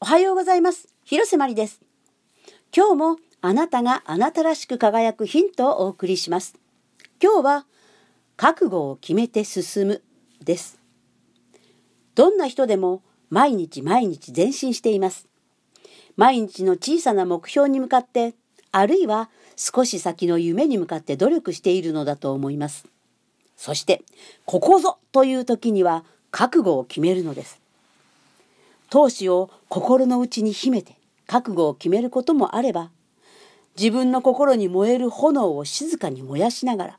おはようございます。広瀬まりです。今日もあなたがあなたらしく輝くヒントをお送りします。今日は覚悟を決めて進むです。どんな人でも毎日毎日前進しています。毎日の小さな目標に向かって、あるいは少し先の夢に向かって努力しているのだと思います。そして、ここぞという時には覚悟を決めるのです。闘志を心の内に秘めて覚悟を決めることもあれば、自分の心に燃える炎を静かに燃やしながら、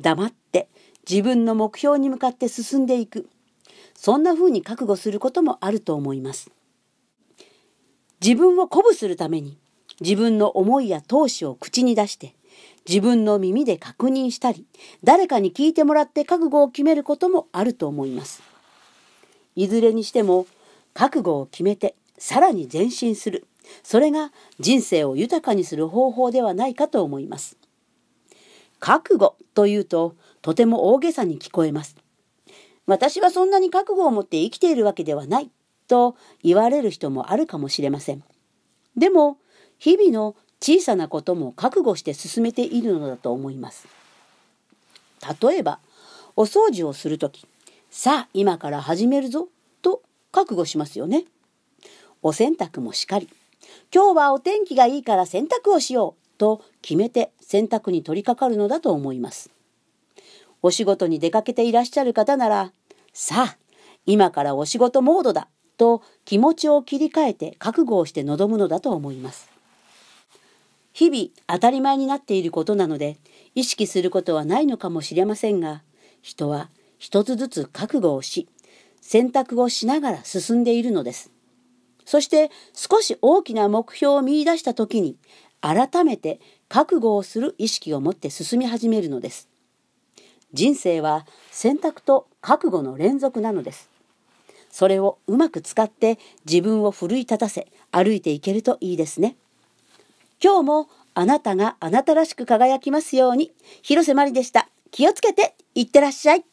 黙って自分の目標に向かって進んでいく。そんなふうに覚悟することもあると思います。自分を鼓舞するために、自分の思いや闘志を口に出して、自分の耳で確認したり、誰かに聞いてもらって覚悟を決めることもあると思います。いずれにしても、覚悟を決めてさらに前進するそれが人生を豊かにする方法ではないかと思います覚悟というととても大げさに聞こえます私はそんなに覚悟を持って生きているわけではないと言われる人もあるかもしれませんでも日々の小さなことも覚悟して進めているのだと思います例えばお掃除をする時さあ今から始めるぞ覚悟しますよね。お洗濯もしかり。今日はお天気がいいから洗濯をしようと決めて洗濯に取り掛かるのだと思います。お仕事に出かけていらっしゃる方なら、さあ、今からお仕事モードだと気持ちを切り替えて覚悟をして臨むのだと思います。日々当たり前になっていることなので意識することはないのかもしれませんが人は一つずつ覚悟をし選択をしながら進んでいるのです。そして少し大きな目標を見出した時に改めて覚悟をする意識を持って進み始めるのです。人生は選択と覚悟の連続なのです。それをうまく使って自分を奮い立たせ歩いていけるといいですね。今日もあなたがあなたらしく輝きますように、広瀬まりでした。気をつけていってらっしゃい。